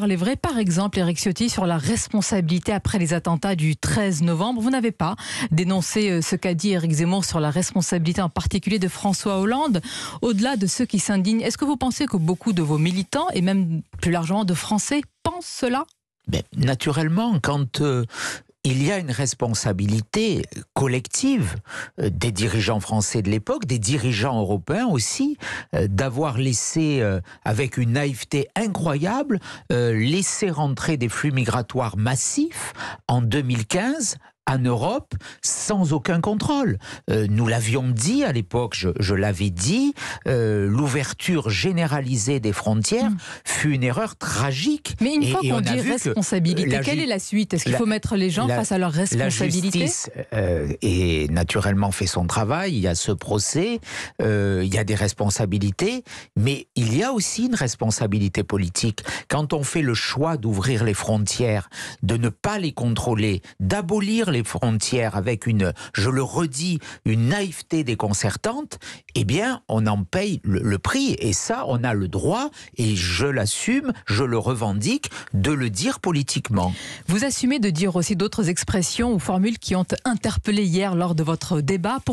par Par exemple, Eric Ciotti, sur la responsabilité après les attentats du 13 novembre, vous n'avez pas dénoncé euh, ce qu'a dit Eric Zemmour sur la responsabilité en particulier de François Hollande. Au-delà de ceux qui s'indignent, est-ce que vous pensez que beaucoup de vos militants et même plus largement de Français pensent cela ben, naturellement, quand euh, il y a une responsabilité collective euh, des dirigeants français de l'époque, des dirigeants européens aussi, euh, d'avoir laissé, euh, avec une naïveté incroyable, laisser rentrer des flux migratoires massifs en 2015 en Europe sans aucun contrôle. Euh, nous l'avions dit à l'époque, je, je l'avais dit, euh, l'ouverture généralisée des frontières hmm. fut une erreur tragique. Mais une fois qu'on dit responsabilité, quelle est la suite Est-ce qu'il faut mettre les gens face à leurs responsabilités La justice euh, est naturellement fait son travail, il y a ce procès, euh, il y a des responsabilités, mais il y a aussi une responsabilité politique. Quand on fait le choix d'ouvrir les frontières, de ne pas les contrôler, d'abolir les frontières avec une, je le redis, une naïveté déconcertante, eh bien, on en paye le, le prix. Et ça, on a le droit, et je l'assume, je le revendique, de le dire politiquement. Vous assumez de dire aussi d'autres expressions ou formules qui ont interpellé hier lors de votre débat. Pour